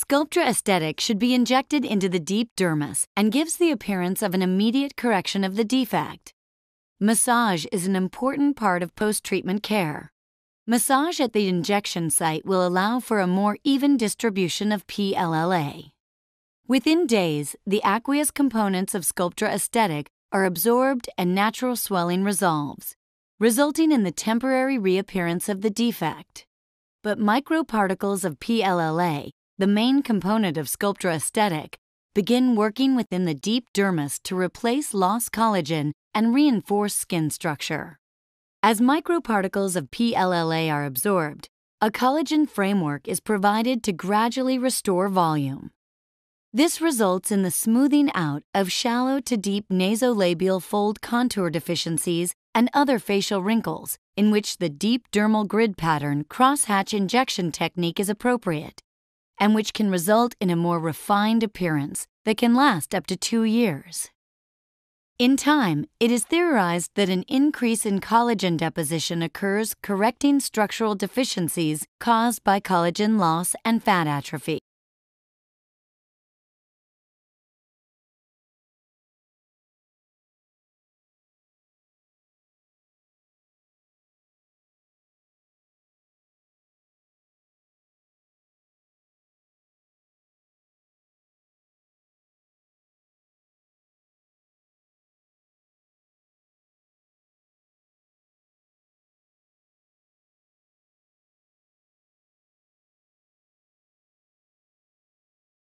Sculptra Aesthetic should be injected into the deep dermis and gives the appearance of an immediate correction of the defect. Massage is an important part of post treatment care. Massage at the injection site will allow for a more even distribution of PLLA. Within days, the aqueous components of Sculptra Aesthetic are absorbed and natural swelling resolves, resulting in the temporary reappearance of the defect. But microparticles of PLLA the main component of Sculptra Aesthetic, begin working within the deep dermis to replace lost collagen and reinforce skin structure. As microparticles of PLLA are absorbed, a collagen framework is provided to gradually restore volume. This results in the smoothing out of shallow to deep nasolabial fold contour deficiencies and other facial wrinkles in which the deep dermal grid pattern crosshatch injection technique is appropriate and which can result in a more refined appearance that can last up to two years. In time, it is theorized that an increase in collagen deposition occurs correcting structural deficiencies caused by collagen loss and fat atrophy.